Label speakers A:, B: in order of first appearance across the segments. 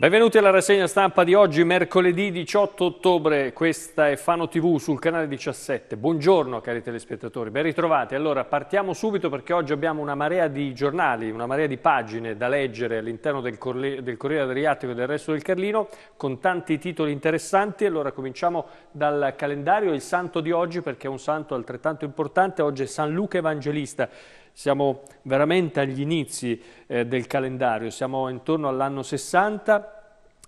A: Benvenuti alla rassegna stampa di oggi, mercoledì 18 ottobre, questa è Fano TV sul canale 17. Buongiorno cari telespettatori, ben ritrovati. Allora partiamo subito perché oggi abbiamo una marea di giornali, una marea di pagine da leggere all'interno del, del Corriere Adriatico e del resto del Carlino con tanti titoli interessanti. Allora cominciamo dal calendario, il santo di oggi perché è un santo altrettanto importante, oggi è San Luca Evangelista. Siamo veramente agli inizi eh, del calendario, siamo intorno all'anno 60.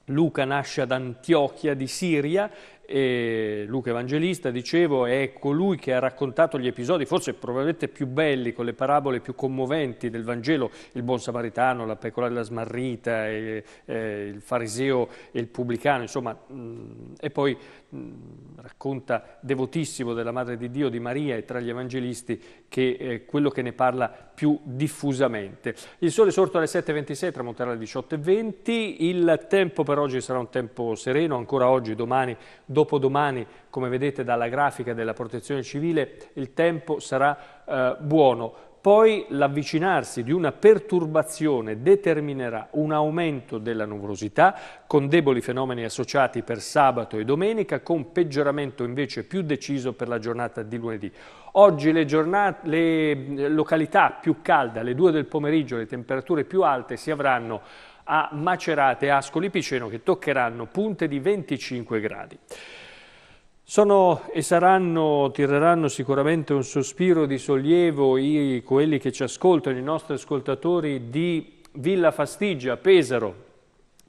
A: Luca nasce ad Antiochia di Siria e Luca Evangelista, dicevo, è colui che ha raccontato gli episodi forse probabilmente più belli, con le parabole più commoventi del Vangelo, il buon samaritano, la pecora della smarrita, e, e, eh, il fariseo e il pubblicano, insomma, mh, mm, e poi Mm, racconta devotissimo della Madre di Dio, di Maria e tra gli Evangelisti, che è eh, quello che ne parla più diffusamente. Il sole è sorto alle 7.26, tramonterà alle 18.20, il tempo per oggi sarà un tempo sereno, ancora oggi, domani, dopodomani, come vedete dalla grafica della protezione civile, il tempo sarà eh, buono poi l'avvicinarsi di una perturbazione determinerà un aumento della nuvolosità con deboli fenomeni associati per sabato e domenica con peggioramento invece più deciso per la giornata di lunedì. Oggi le, giornate, le eh, località più calde, alle 2 del pomeriggio, le temperature più alte si avranno a Macerate e Ascoli Piceno che toccheranno punte di 25 gradi. Sono e saranno, tireranno sicuramente un sospiro di sollievo i, quelli che ci ascoltano, i nostri ascoltatori di Villa Fastigia, Pesaro.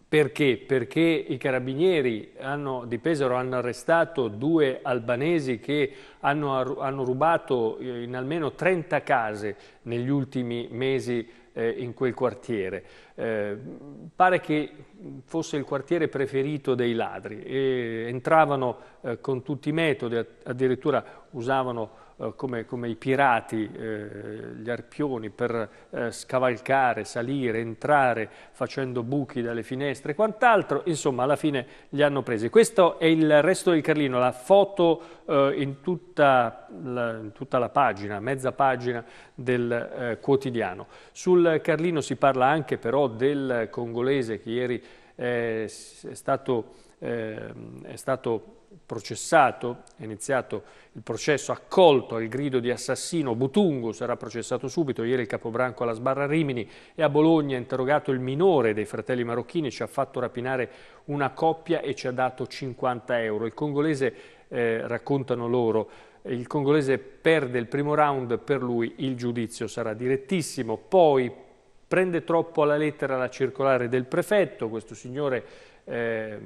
A: Perché? Perché i carabinieri hanno, di Pesaro hanno arrestato due albanesi che hanno, hanno rubato eh, in almeno 30 case negli ultimi mesi eh, in quel quartiere. Eh, pare che fosse il quartiere preferito dei ladri, e entravano eh, con tutti i metodi, addirittura usavano eh, come, come, i pirati eh, gli arpioni per eh, scavalcare, salire, entrare facendo buchi dalle finestre e quant'altro, insomma alla fine li hanno presi. Questo è il resto del Carlino, la foto in tutta la, in, tutta la, pagina, mezza pagina del quotidiano. Sul Carlino si parla anche però del congolese che ieri eh, è stato, ehm, è stato processato, è iniziato il processo accolto al grido di assassino, Butungo sarà processato subito, ieri il capobranco alla sbarra Rimini e a Bologna ha interrogato il minore dei fratelli marocchini, ci ha fatto rapinare una coppia e ci ha dato 50 euro. Il congolese, eh, raccontano loro, il congolese perde il primo round, per lui il giudizio sarà direttissimo, poi prende troppo alla lettera la circolare del prefetto, questo signore eh,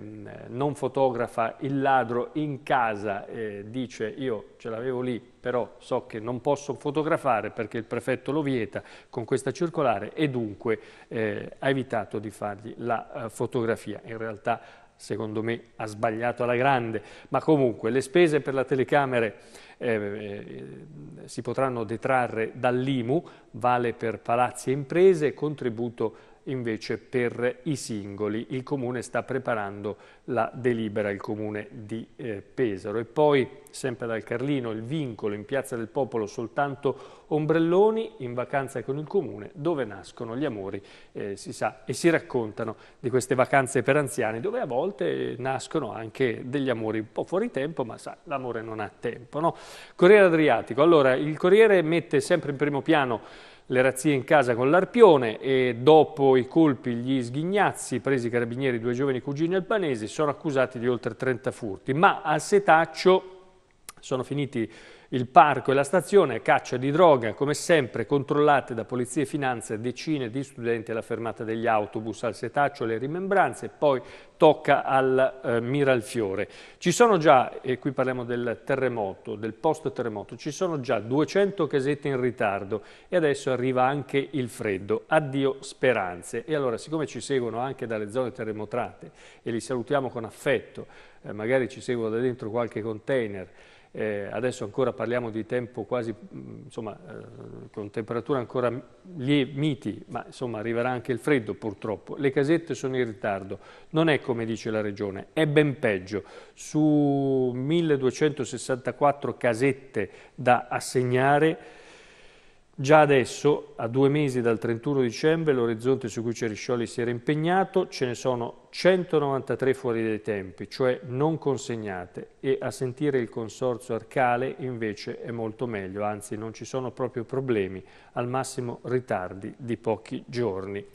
A: non fotografa il ladro in casa, eh, dice io ce l'avevo lì, però so che non posso fotografare perché il prefetto lo vieta con questa circolare e dunque eh, ha evitato di fargli la eh, fotografia. In realtà secondo me ha sbagliato alla grande, ma comunque le spese per la telecamere eh, eh, si potranno detrarre dall'IMU, vale per palazzi e imprese, contributo invece per i singoli. Il Comune sta preparando la delibera, il Comune di eh, Pesaro. E poi, sempre dal Carlino, il vincolo in Piazza del Popolo soltanto ombrelloni in vacanza con il Comune, dove nascono gli amori, eh, si sa, e si raccontano di queste vacanze per anziani, dove a volte nascono anche degli amori un po' fuori tempo, ma sa, l'amore non ha tempo. No? Corriere Adriatico. Allora, il Corriere mette sempre in primo piano le razzie in casa con l'arpione e dopo i colpi gli sghignazzi presi i carabinieri due giovani cugini albanesi sono accusati di oltre 30 furti ma a setaccio sono finiti il parco e la stazione, caccia di droga, come sempre controllate da polizia e finanze, decine di studenti alla fermata degli autobus, al setaccio le rimembranze, poi tocca al eh, Miralfiore. Ci sono già, e qui parliamo del terremoto, del post terremoto, ci sono già 200 casette in ritardo e adesso arriva anche il freddo. Addio speranze. E allora, siccome ci seguono anche dalle zone terremotrate e li salutiamo con affetto, eh, magari ci seguono da dentro qualche container, eh, adesso ancora parliamo di tempo quasi, mm, insomma, eh, con temperature ancora miti, ma insomma arriverà anche il freddo purtroppo. Le casette sono in ritardo, non è come dice la Regione, è ben peggio. Su 1264 casette da assegnare, Già adesso, a due mesi dal 31 dicembre, l'orizzonte su cui Ceriscioli si era impegnato, ce ne sono 193 fuori dai tempi, cioè non consegnate, e a sentire il consorzio Arcale invece è molto meglio, anzi non ci sono proprio problemi, al massimo ritardi di pochi giorni.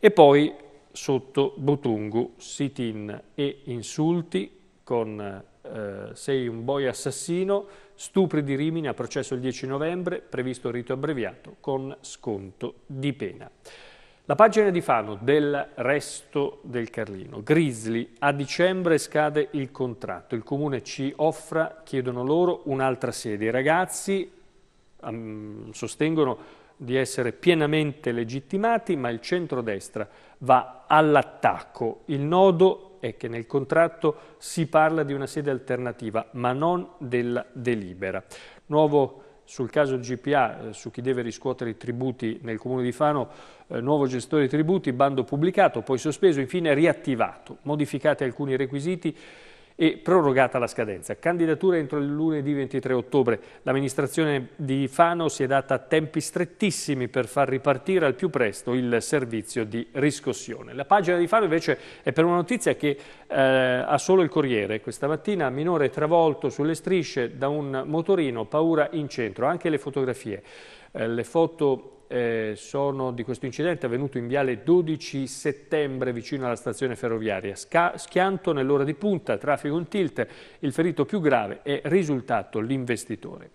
A: E poi sotto Butungu, sit-in e insulti con eh, sei un boy assassino, Stupri di Rimini a processo il 10 novembre, previsto rito abbreviato con sconto di pena. La pagina di Fano del resto del Carlino. Grizzly, a dicembre scade il contratto, il comune ci offra, chiedono loro, un'altra sede. I ragazzi um, sostengono di essere pienamente legittimati, ma il centrodestra va all'attacco. Il nodo è che nel contratto si parla di una sede alternativa, ma non della delibera. Nuovo sul caso GPA, eh, su chi deve riscuotere i tributi nel Comune di Fano, eh, nuovo gestore di tributi, bando pubblicato, poi sospeso, infine riattivato, modificati alcuni requisiti e prorogata la scadenza. Candidatura entro il lunedì 23 ottobre. L'amministrazione di Fano si è data tempi strettissimi per far ripartire al più presto il servizio di riscossione. La pagina di Fano invece è per una notizia che eh, ha solo il Corriere. Questa mattina minore travolto sulle strisce da un motorino, paura in centro, anche le fotografie. Eh, le foto eh, sono di questo incidente avvenuto in viale 12 settembre vicino alla stazione ferroviaria. Sca schianto nell'ora di punta, traffico in tilt, il ferito più grave è risultato l'investitore.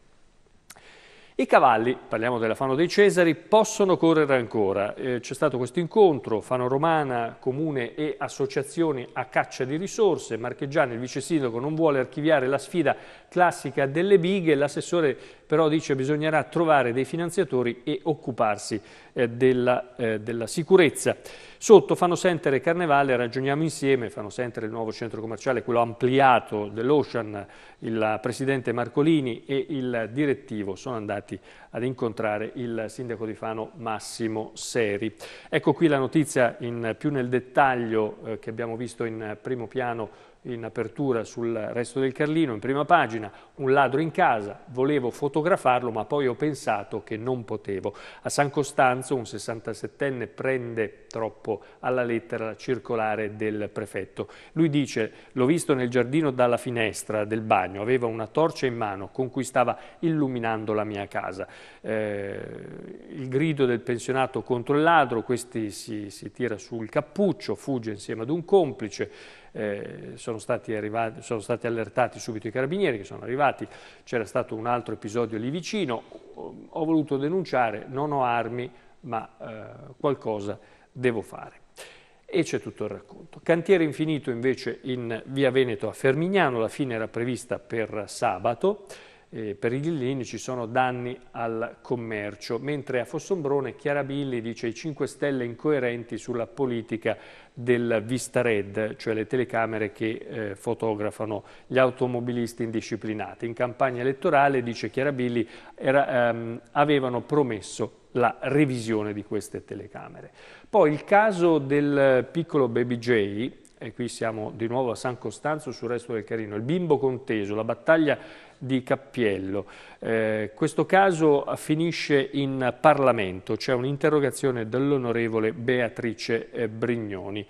A: I cavalli, parliamo della Fano dei Cesari, possono correre ancora. Eh, C'è stato questo incontro, Fano Romana, Comune e associazioni a caccia di risorse, Marcheggiani, il vice sindaco, non vuole archiviare la sfida classica delle bighe, l'assessore però dice che bisognerà trovare dei finanziatori e occuparsi eh, della, eh, della, sicurezza. Sotto fanno sentire Carnevale, ragioniamo insieme, fanno sentire il nuovo centro commerciale, quello ampliato dell'Ocean, il presidente Marcolini e il direttivo sono andati ad incontrare il sindaco di Fano Massimo Seri. Ecco qui la notizia in, più nel dettaglio eh, che abbiamo visto in primo piano in apertura sul resto del Carlino, in prima pagina, un ladro in casa, volevo fotografarlo ma poi ho pensato che non potevo. A San Costanzo un 67enne prende troppo alla lettera circolare del prefetto. Lui dice, l'ho visto nel giardino dalla finestra del bagno, aveva una torcia in mano con cui stava illuminando la mia casa. Eh, il grido del pensionato contro il ladro, questi si, si tira sul cappuccio, fugge insieme ad un complice, eh, sono, stati arrivati, sono, stati allertati subito i carabinieri che sono arrivati, c'era stato un altro episodio lì vicino, ho voluto denunciare, non ho armi ma eh, qualcosa devo fare. E c'è tutto il racconto. Cantiere infinito invece in via Veneto a Fermignano, la fine era prevista per sabato, eh, per i Ghillini ci sono danni al commercio, mentre a Fossombrone Chiarabilli dice i 5 Stelle incoerenti sulla politica del Vista Red, cioè le telecamere che eh, fotografano gli automobilisti indisciplinati. In campagna elettorale, dice Chiarabilli, era, ehm, avevano promesso la revisione di queste telecamere. Poi il caso del piccolo Baby J, e qui siamo di nuovo a San Costanzo sul resto del Carino, il bimbo conteso, la battaglia di Cappiello. Eh, questo caso finisce in Parlamento, c'è un'interrogazione dell'onorevole Beatrice eh, Brignoni.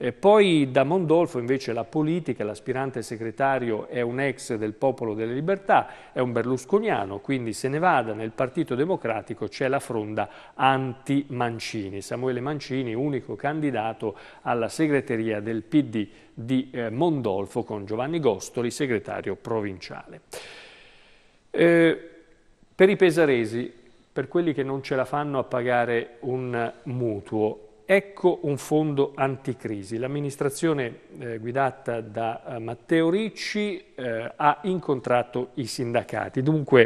A: E poi da Mondolfo invece la politica, l'aspirante segretario è un ex del Popolo delle Libertà, è un berlusconiano, quindi se ne vada nel Partito Democratico c'è la fronda anti-Mancini. Samuele Mancini, unico candidato alla segreteria del PD di eh, Mondolfo con Giovanni Gostoli, segretario provinciale. Eh, per i pesaresi, per quelli che non ce la fanno a pagare un mutuo, Ecco un fondo anticrisi. L'amministrazione eh, guidata da eh, Matteo Ricci eh, ha incontrato i sindacati. Dunque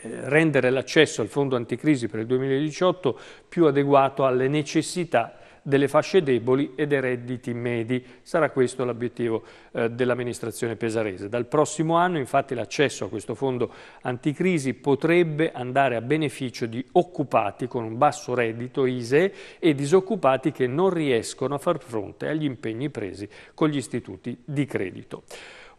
A: eh, rendere l'accesso al fondo anticrisi per il 2018 più adeguato alle necessità delle fasce deboli e dei redditi medi. Sarà questo l'obiettivo eh, dell'amministrazione pesarese. Dal prossimo anno infatti l'accesso a questo fondo anticrisi potrebbe andare a beneficio di occupati con un basso reddito ISE e disoccupati che non riescono a far fronte agli impegni presi con gli istituti di credito.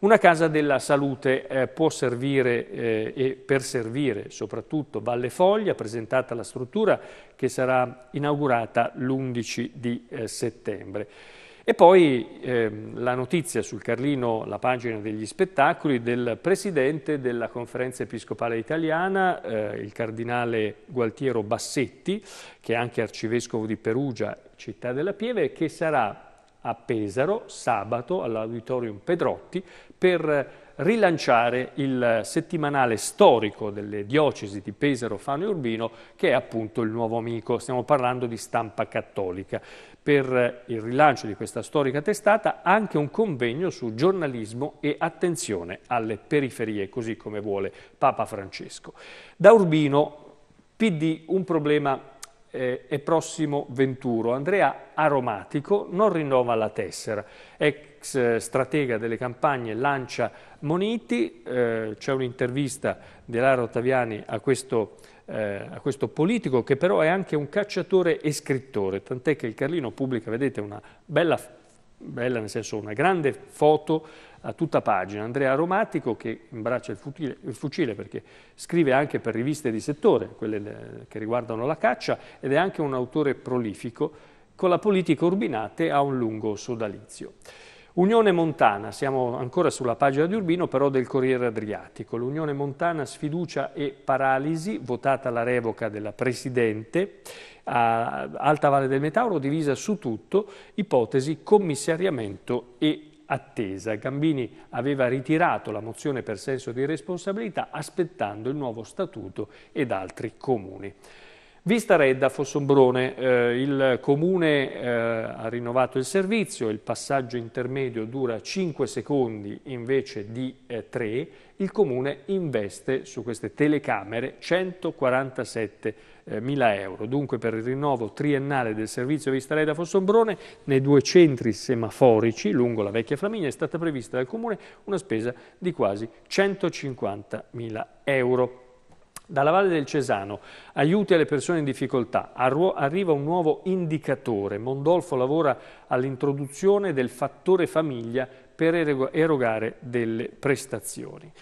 A: Una casa della salute eh, può servire eh, e per servire soprattutto Valle Foglia, presentata la struttura che sarà inaugurata l'11 di eh, settembre. E poi ehm, la notizia sul Carlino, la pagina degli spettacoli, del presidente della conferenza episcopale italiana, eh, il cardinale Gualtiero Bassetti, che è anche arcivescovo di Perugia, città della Pieve, che sarà a Pesaro sabato all'Auditorium Pedrotti per rilanciare il settimanale storico delle diocesi di Pesaro, Fano e Urbino che è appunto il nuovo amico, stiamo parlando di stampa cattolica. Per il rilancio di questa storica testata anche un convegno su giornalismo e attenzione alle periferie, così come vuole Papa Francesco. Da Urbino, PD, un problema eh, e prossimo Venturo. Andrea Aromatico non rinnova la tessera, ex eh, stratega delle campagne Lancia Moniti, eh, c'è un'intervista di Lara Ottaviani a questo, eh, a questo politico che però è anche un cacciatore e scrittore, tant'è che il Carlino pubblica, vedete, una bella, bella nel senso una grande foto a tutta pagina. Andrea Romatico che imbraccia il fucile, il fucile, perché scrive anche per riviste di settore, quelle che riguardano la caccia, ed è anche un autore prolifico, con la politica Urbinate ha un lungo sodalizio. Unione Montana, siamo ancora sulla pagina di Urbino, però del Corriere Adriatico. L'Unione Montana sfiducia e paralisi, votata la revoca della Presidente, a Alta Valle del Metauro divisa su tutto, ipotesi commissariamento e attesa. Gambini aveva ritirato la mozione per senso di responsabilità aspettando il nuovo statuto ed altri comuni. Vista Redda Fossombrone, eh, il comune eh, ha rinnovato il servizio, il passaggio intermedio dura 5 secondi invece di eh, 3, il comune investe su queste telecamere 147 eh, mila euro. Dunque per il rinnovo triennale del servizio Vista Redda Fossombrone nei due centri semaforici lungo la vecchia Flaminia è stata prevista dal comune una spesa di quasi 150 mila euro. Dalla Valle del Cesano, aiuti alle persone in difficoltà, arriva un nuovo indicatore. Mondolfo lavora all'introduzione del fattore famiglia per erogare delle prestazioni.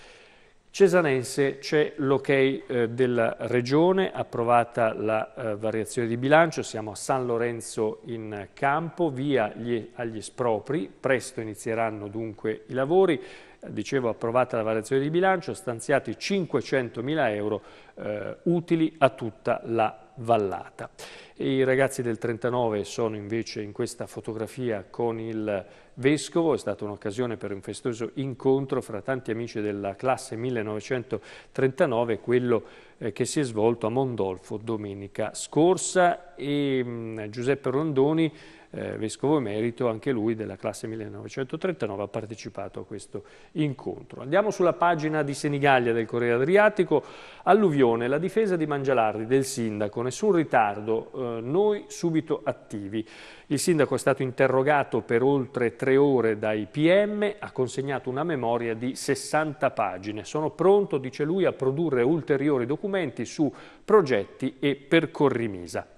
A: Cesanense c'è l'ok eh, della regione, approvata la eh, variazione di bilancio, siamo a San Lorenzo in campo, via gli, agli espropri, presto inizieranno dunque i lavori, dicevo approvata la variazione di bilancio, stanziati 500 mila euro eh, utili a tutta la vallata. I ragazzi del 39 sono invece in questa fotografia con il Vescovo, è stata un'occasione per un festoso incontro fra tanti amici della classe 1939, quello eh, che si è svolto a Mondolfo domenica scorsa e mm, Giuseppe Rondoni eh, vescovo emerito, anche lui della classe 1939, ha partecipato a questo incontro. Andiamo sulla pagina di Senigallia del Corriere Adriatico, alluvione, la difesa di Mangialardi, del sindaco, nessun ritardo, eh, noi subito attivi. Il sindaco è stato interrogato per oltre tre ore dai PM, ha consegnato una memoria di 60 pagine. Sono pronto, dice lui, a produrre ulteriori documenti su progetti e percorrimisa.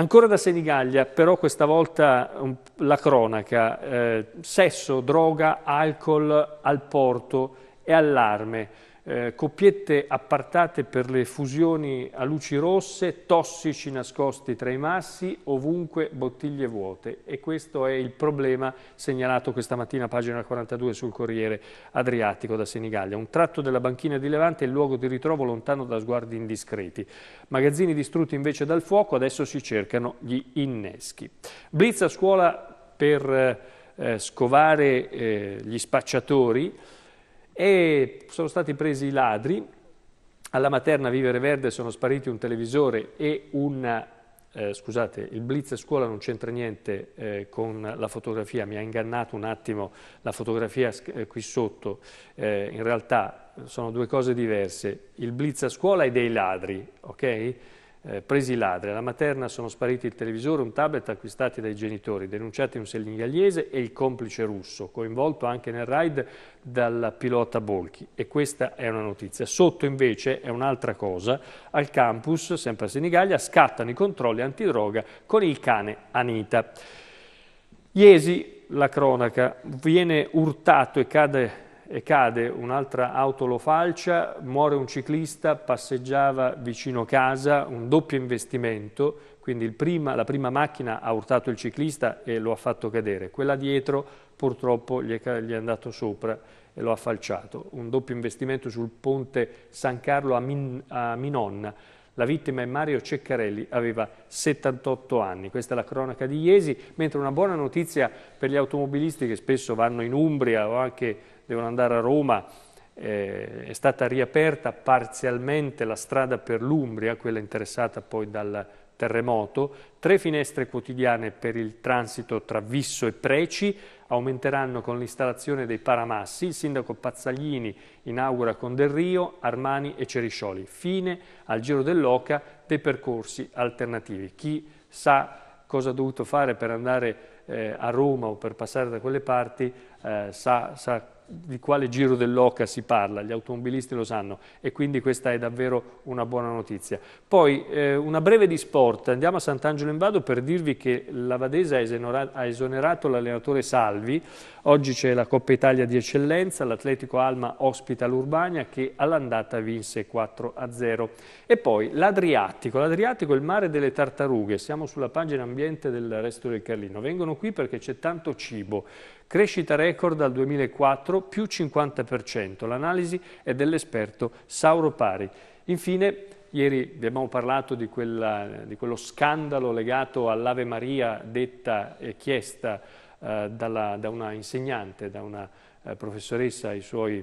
A: Ancora da Senigallia, però questa volta um, la cronaca, eh, sesso, droga, alcol al porto e allarme eh, coppiette appartate per le fusioni a luci rosse, tossici nascosti tra i massi, ovunque bottiglie vuote. E questo è il problema segnalato questa mattina a pagina 42 sul Corriere Adriatico da Senigallia. Un tratto della banchina di Levante è il luogo di ritrovo lontano da sguardi indiscreti. Magazzini distrutti invece dal fuoco, adesso si cercano gli inneschi. Blitz a scuola per eh, scovare eh, gli spacciatori e sono stati presi i ladri. Alla materna Vivere Verde sono spariti un televisore e un... Eh, scusate, il blitz a scuola non c'entra niente eh, con la fotografia, mi ha ingannato un attimo la fotografia eh, qui sotto, eh, in realtà sono due cose diverse, il blitz a scuola e dei ladri, ok? eh, presi ladri. Alla materna sono spariti il televisore, un tablet acquistati dai genitori, denunciati un senegalese e il complice russo, coinvolto anche nel raid dal pilota Bolchi. E questa è una notizia. Sotto invece è un'altra cosa. Al campus, sempre a Senigallia, scattano i controlli antidroga con il cane Anita. Iesi, la cronaca, viene urtato e cade e cade un'altra auto lo falcia, muore un ciclista, passeggiava vicino casa, un doppio investimento, quindi prima, la prima macchina ha urtato il ciclista e lo ha fatto cadere, quella dietro purtroppo gli è, gli è andato sopra e lo ha falciato, un doppio investimento sul ponte San Carlo a, Min, a Minonna, la vittima è Mario Ceccarelli, aveva 78 anni. Questa è la cronaca di Iesi, mentre una buona notizia per gli automobilisti che spesso vanno in Umbria o anche devono andare a Roma, eh, è stata riaperta parzialmente la strada per l'Umbria, quella interessata poi dal terremoto, tre finestre quotidiane per il transito tra Visso e Preci aumenteranno con l'installazione dei paramassi, il sindaco Pazzaglini inaugura con Del Rio, Armani e Ceriscioli, fine al giro dell'Oca dei percorsi alternativi. Chi sa cosa ha dovuto fare per andare eh, a Roma o per passare da quelle parti eh, sa, sa di quale giro dell'oca si parla, gli automobilisti lo sanno e quindi questa è davvero una buona notizia. Poi eh, una breve di sport, andiamo a Sant'Angelo in Vado per dirvi che la Vadese ha esonerato l'allenatore Salvi, oggi c'è la Coppa Italia di eccellenza, l'Atletico Alma ospita l'Urbania che all'andata vinse 4-0. E poi l'Adriatico, l'Adriatico è il mare delle tartarughe, siamo sulla pagina ambiente del resto del Carlino, vengono qui perché c'è tanto cibo, Crescita record dal 2004, più 50%. L'analisi è dell'esperto Sauro Pari. Infine, ieri abbiamo parlato di, quella, di quello scandalo legato all'Ave Maria detta e chiesta eh, dalla, da una insegnante, da una eh, professoressa ai suoi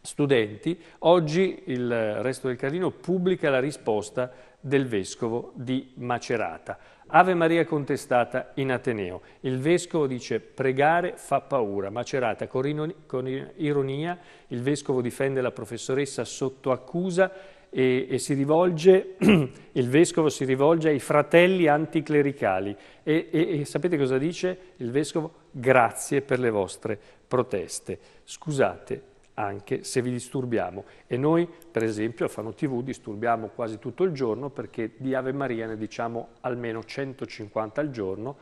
A: studenti. Oggi il resto del Carino pubblica la risposta del Vescovo di Macerata. Ave Maria contestata in Ateneo. Il vescovo dice pregare fa paura, macerata con, con ironia, il vescovo difende la professoressa sotto accusa e, e si rivolge, il vescovo si rivolge ai fratelli anticlericali e, e, e sapete cosa dice il vescovo? Grazie per le vostre proteste. Scusate, anche se vi disturbiamo. E noi, per esempio, a Fano TV disturbiamo quasi tutto il giorno perché di Ave Maria ne diciamo almeno 150 al giorno,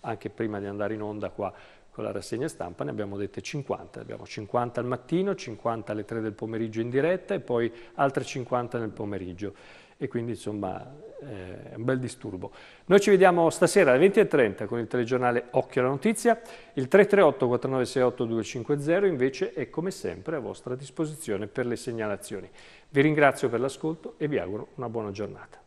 A: anche prima di andare in onda qua con la rassegna stampa ne abbiamo dette 50, abbiamo 50 al mattino, 50 alle 3 del pomeriggio in diretta e poi altre 50 nel pomeriggio. E quindi insomma eh, un bel disturbo. Noi ci vediamo stasera alle 20.30 con il telegiornale Occhio alla Notizia, il 338-4968-250 invece è come sempre a vostra disposizione per le segnalazioni. Vi ringrazio per l'ascolto e vi auguro una buona giornata.